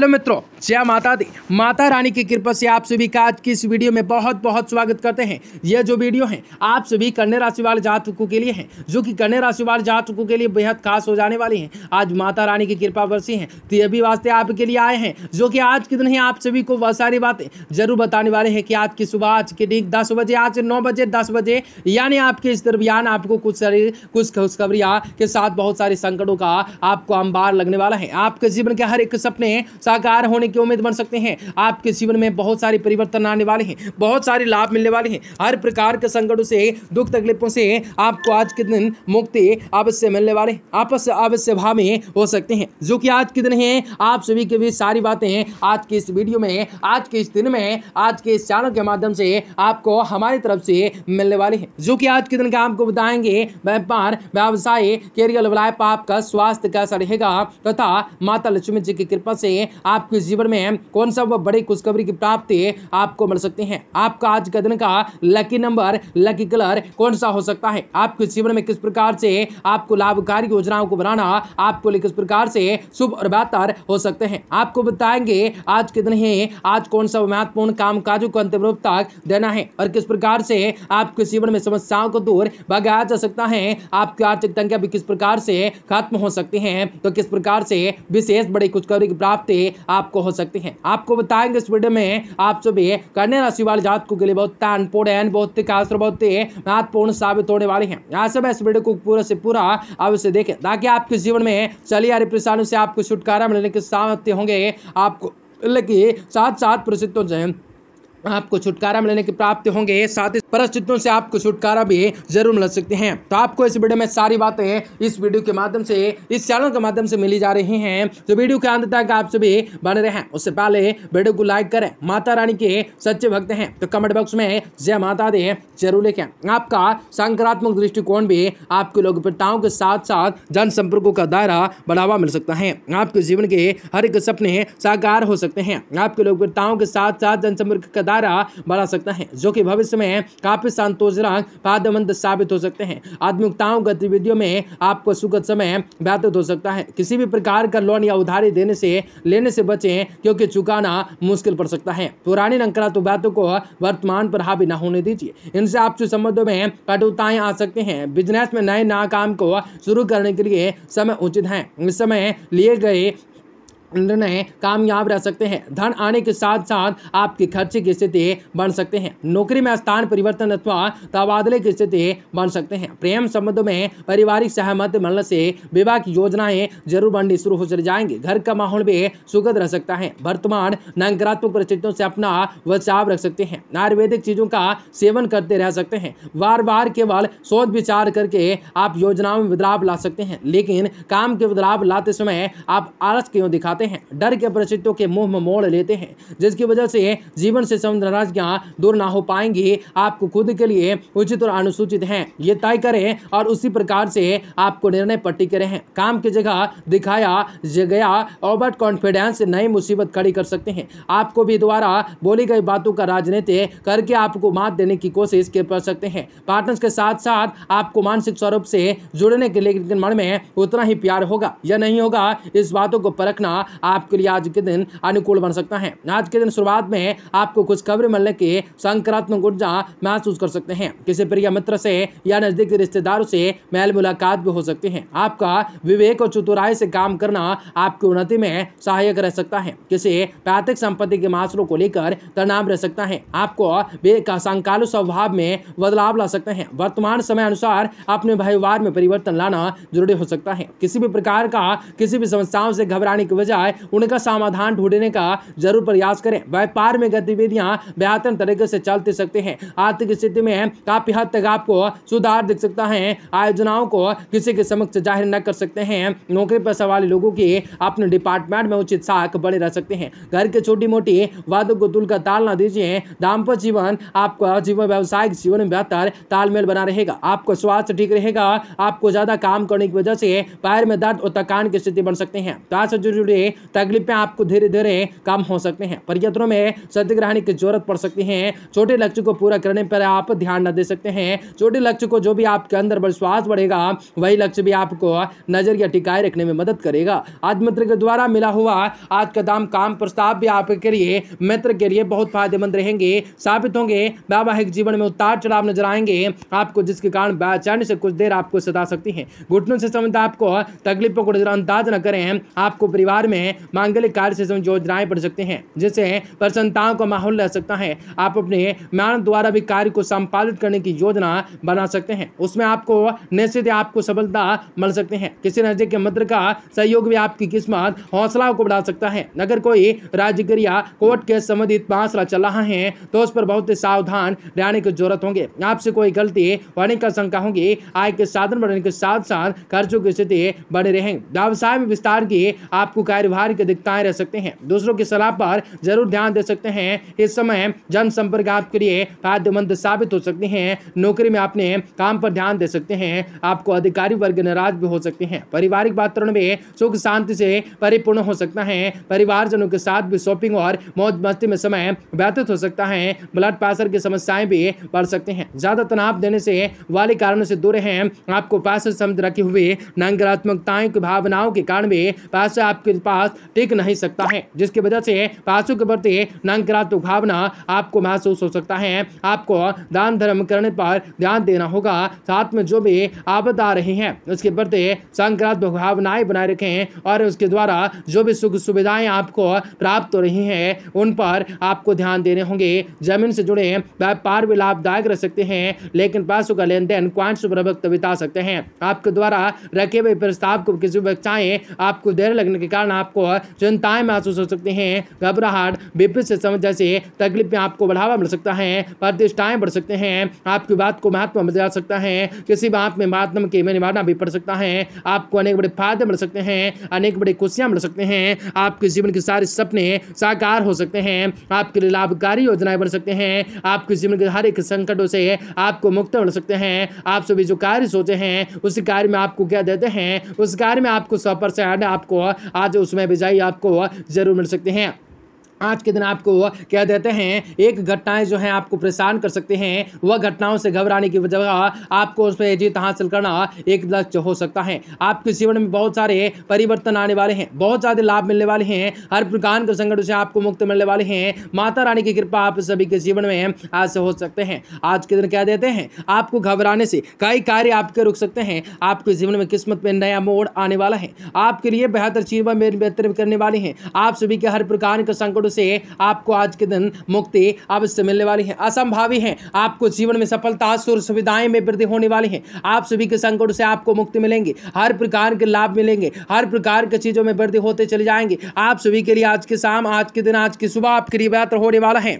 hello મિત્રો जय माता दी माता रानी की कृपा से आप सभी का आज की इस वीडियो में बहुत बहुत स्वागत करते हैं यह जो वीडियो है आप सभी कन्या राशि वाले जातकों के लिए है जो कि कन्या राशि वाले जातकों के लिए बेहद खास हो जाने वाली है आज माता रानी की कृपा बरसी है तो ये भी वास्ते आपके लिए आए हैं जो कि आज के दिन ही आप सभी को वह सारी बातें जरूर बताने वाले हैं कि आज की सुबह आज के दिन दस बजे आज नौ बजे दस बजे यानी आपके इस दरमियान आपको कुछ सारी कुछ खुशखबरियाँ के साथ बहुत सारे संकटों का आपको अंबार लगने वाला है आपके जीवन के हर एक सपने साकार होने की उम्मीद बन सकते हैं आपके जीवन में बहुत सारे परिवर्तन आने वाले हैं बहुत सारे लाभ मिलने वाले हैं हर प्रकार के संकटों से दुख तकलीफों से आपको आज के दिन मुक्ति अवश्य मिलने वाले हैं आपस अवश्य भाव में हो सकते हैं जो कि आज के दिन है आप सभी के बीच सारी बातें आज के इस वीडियो में आज के इस दिन में आज के इस चैनल के माध्यम से आपको हमारी तरफ से मिलने वाले हैं जो कि आज के दिन का आपको बताएंगे व्यापार व्यवसाय कैरियर लाइफ आपका स्वास्थ्य कैसा रहेगा तथा माता लक्ष्मी जी की कृपा से आपके जीवन जीवन में कौन सा बड़ी खुशखबरी की प्राप्ति आपको मिल सकती है आपका आज का दिन का लकी नंबर लकी कलर कौन सा हो सकता है आपके जीवन में किस प्रकार से आपको लाभकारी योजनाओं को बनाना आपको लिए किस प्रकार से शुभ और बेहतर हो सकते हैं आपको बताएंगे आज के दिन ही आज कौन सा महत्वपूर्ण काम काजों को अंतिम रूप तक देना है और किस प्रकार से आपके जीवन में समस्याओं को दूर भगाया जा सकता है आपकी आर्थिक तंगिया भी किस प्रकार से खत्म हो सकती है तो किस प्रकार से विशेष बड़ी खुशखबरी की प्राप्ति आपको हो हो सकती है आपको बताएंगे इस वीडियो में आप सभी कन्या राशि वाले जातकों के लिए बहुत तानपूर्ण बहुत ही खास बहुत ही महत्वपूर्ण साबित होने वाले हैं यहाँ से मैं इस वीडियो को पूरा से पूरा अवश्य देखें ताकि आपके जीवन में चली आ रही परेशानियों से आपको छुटकारा मिलने के सामर्थ्य होंगे आपको लेकिन साथ साथ प्रसिद्ध प्रसिद्धों से आपको छुटकारा मिलने की प्राप्त होंगे साथ ही परिस्थितियों से आपको छुटकारा भी जरूर मिल सकते हैं तो आपको इस वीडियो में सारी बातें इस वीडियो के माध्यम से इस चैनल के माध्यम से मिली जा रही हैं तो वीडियो के अंत तक आप सभी बने रहें उससे पहले वीडियो को लाइक करें माता रानी के सच्चे भक्त हैं तो कमेंट बॉक्स में जय माता दे जरूर लिखें आपका सकारात्मक दृष्टिकोण भी आपके लोकप्रियताओं के साथ साथ जनसंपर्कों का दायरा बढ़ावा मिल सकता है आपके जीवन के हर एक सपने साकार हो सकते हैं आपके लोकप्रियताओं के साथ साथ जनसंपर्क का अदारा बढ़ा सकता है जो कि भविष्य में काफ़ी संतोषजनक फायदेमंद साबित हो सकते हैं आत्मिकताओं गतिविधियों में आपको सुखद समय व्यतीत हो सकता है किसी भी प्रकार का लोन या उधारी देने से लेने से बचे क्योंकि चुकाना मुश्किल पड़ सकता है पुरानी नंकरा तो बातों को वर्तमान पर हावी ना होने दीजिए इनसे आपसे संबंधों में कटुताएं आ सकती हैं बिजनेस में नए नाकाम को शुरू करने के लिए समय उचित है इस समय लिए गए निर्णय कामयाब रह सकते हैं धन आने के साथ साथ आपके खर्चे की स्थिति बन सकते हैं नौकरी में स्थान परिवर्तन अथवा तबादले की स्थिति बन सकते हैं प्रेम संबंध में पारिवारिक सहमति मिलने से विवाह की योजनाएं जरूर बननी शुरू हो चले जाएंगे घर का माहौल भी सुखद रह सकता है वर्तमान नकारात्मक परिस्थितियों से अपना बचाव रख सकते हैं आयुर्वेदिक चीजों का सेवन करते रह सकते हैं बार बार केवल सोच विचार करके आप योजनाओं में बदलाव ला सकते हैं लेकिन काम के बदलाव लाते समय आप आलस क्यों दिखाते जाते हैं डर के परिस्थितियों के मुंह में मोड़ लेते हैं जिसकी वजह से जीवन से समझ नाराज दूर ना हो पाएंगे आपको खुद के लिए उचित और अनुसूचित हैं ये तय करें और उसी प्रकार से आपको निर्णय पट्टी करें हैं काम की जगह दिखाया गया ओवर कॉन्फिडेंस नई मुसीबत खड़ी कर सकते हैं आपको भी द्वारा बोली गई बातों का राजनीति करके आपको मात देने की कोशिश कर सकते हैं पार्टनर्स के साथ साथ आपको मानसिक स्वरूप से जुड़ने के लिए मन में उतना ही प्यार होगा या नहीं होगा इस बातों को परखना आपके लिए आज के दिन अनुकूल बन सकता है आज के दिन शुरुआत में आपको कुछ खबरें मिलने की सकारात्मक ऊर्जा महसूस कर सकते हैं किसी प्रिय मित्र से या नजदीकी रिश्तेदारों से मेल मुलाकात भी हो सकती है आपका विवेक और चतुराई से काम करना आपकी उन्नति में सहायक रह सकता है किसी पैतृक संपत्ति के मासरों को लेकर तनाव रह सकता है आपको संकालु स्वभाव में बदलाव ला सकते हैं वर्तमान समय अनुसार अपने व्यवहार में परिवर्तन लाना जरूरी हो सकता है किसी भी प्रकार का किसी भी समस्याओं से घबराने की वजह समस्याएं उनका समाधान ढूंढने का जरूर प्रयास करें व्यापार में गतिविधियां बेहतर तरीके से चल तो सकते हैं आर्थिक स्थिति में काफी हद तक आपको सुधार दिख सकता है आयोजनाओं को किसी के समक्ष जाहिर न कर सकते हैं नौकरी पर सवाल लोगों के अपने डिपार्टमेंट में उचित साख बने रह सकते हैं घर के छोटी मोटी वादों को तुल का ताल ना दीजिए दाम्पत्य जीवन आपका जीवन व्यावसायिक जीवन में बेहतर तालमेल बना रहेगा आपका स्वास्थ्य ठीक रहेगा आपको ज्यादा काम करने की वजह से पैर में दर्द और थकान की स्थिति बन सकते हैं से जुड़े की तकलीफें आपको धीरे धीरे कम हो सकते हैं प्रयत्नों में सत्यग्रहणी की जरूरत पड़ सकती है छोटे लक्ष्य को पूरा करने पर आप ध्यान न दे सकते हैं छोटे लक्ष्य को जो भी आपके अंदर विश्वास बढ़ेगा वही लक्ष्य भी आपको नजर या टिकाए रखने में मदद करेगा आज मित्र के द्वारा मिला हुआ आज का दाम काम प्रस्ताव भी आपके लिए मित्र के लिए बहुत फायदेमंद रहेंगे साबित होंगे वैवाहिक जीवन में उतार चढ़ाव नजर आएंगे आपको जिसके कारण बेचैनी से कुछ देर आपको सता सकती है घुटनों से संबंधित आपको तकलीफों को नजरअंदाज न करें आपको परिवार में हैं मांगलिक कार्य से योजनाएं बन सकते हैं जिससे प्रसन्नताओं का माहौल रह सकता है आप अपने मान द्वारा भी कार्य को संपादित करने की योजना बना सकते हैं उसमें आपको निश्चित आपको सफलता मिल सकते हैं किसी नजदीक के मंत्र का सहयोग भी आपकी किस्मत हौसला को बढ़ा सकता है अगर कोई राज्य क्रिया कोर्ट के संबंधित मामला चल रहा है तो उस पर बहुत सावधान रहने की जरूरत होंगे आपसे कोई गलती होने का शंका होगी आय के साधन बढ़ने के साथ साथ खर्चों की स्थिति बने रहेंगे व्यवसाय में विस्तार की आपको कार्यभार की अधिकताएं रह सकते हैं दूसरों की सलाह पर जरूर ध्यान दे सकते हैं इस समय जनसंपर्क आपके लिए फायदेमंद साबित हो सकते हैं नौकरी में आपने काम पर ध्यान दे सकते हैं आपको अधिकारी वर्ग नाराज भी हो सकते हैं पारिवारिक वातावरण में सुख शांति से परिपूर्ण हो सकता है परिवारजनों के साथ भी शॉपिंग और मौज मस्ती में समय व्यतीत हो सकता है ब्लड प्रेशर की समस्याएं भी बढ़ सकते हैं ज़्यादा तनाव देने से वाले कारणों से दूर हैं आपको पैसे समझ रखी हुई नकारात्मकताएं की भावनाओं के कारण भी पैसे आपके पास टिक नहीं सकता है जिसकी वजह से पासों के प्रति नकारात्मक भावना आपको महसूस हो सकता है आपको दान धर्म करने पर ध्यान देना होगा साथ में जो भी आपदा आ रही हैं उसके प्रति सकारात्मक भावनाएं बनाए रखें और उसके द्वारा जो भी सुख सुविधाएं आपको प्राप्त हो रही हैं उन पर आपको ध्यान देने होंगे जमीन से जुड़े व्यापार भी लाभदायक रह सकते हैं लेकिन पैसों का लेन देन क्वांट शुभ बिता सकते हैं आपके द्वारा रखे हुए प्रस्ताव को किसी भी आपको देर लगने के कारण आपको चिंताएं महसूस हो सकती हैं घबराहट विपरीत से समझ जैसे तकलीफ में आपको बढ़ावा मिल सकता है प्रतिष्ठाएँ बढ़ सकते हैं आपकी बात को महत्व मिल जा सकता है किसी बात में माध्यम के में निभाना भी पड़ सकता है आपको अनेक बड़े फायदे मिल सकते हैं अनेक बड़ी खुशियाँ मिल सकते हैं आपके जीवन के सारे सपने साकार हो सकते हैं आपके लिए लाभकारी योजनाएं बन सकते हैं आपके जीवन के हर एक संकटों से आपको मुक्त मिल सकते हैं आप सभी जो कार्य सोचे हैं उस कार्य में आपको क्या देते हैं उस कार्य में आपको सौ परसेंट आपको आज उस उसमें बिजाई आपको ज़रूर मिल सकते हैं आज के दिन आपको कह देते हैं एक घटनाएं जो हैं आपको परेशान कर सकते हैं वह घटनाओं से घबराने की जगह आपको उस पर जीत हासिल करना एक लक्ष्य हो सकता है आपके जीवन में बहुत सारे परिवर्तन आने वाले हैं बहुत ज़्यादा लाभ मिलने वाले हैं हर प्रकार के संकट से आपको मुक्त मिलने वाले हैं माता रानी की कृपा आप सभी के जीवन में आज से हो सकते हैं आज के दिन कह देते हैं आपको घबराने से कई कार्य आपके रुक सकते हैं आपके जीवन में किस्मत में नया मोड़ आने वाला है आपके लिए बेहतर चीजें बेहतर करने वाले हैं आप सभी के हर प्रकार के संकट से आपको आज के दिन मुक्ति अवश्य मिलने वाली है असंभावी है आपको जीवन में सफलता सुर सुविधाएं में वृद्धि होने वाली है आप सभी के संकट से आपको मुक्ति मिलेंगी हर प्रकार के लाभ मिलेंगे हर प्रकार की चीज़ों में वृद्धि होते चले जाएंगे आप सभी के लिए आज के शाम आज के दिन आज की सुबह आपके लिए बेहतर होने वाला है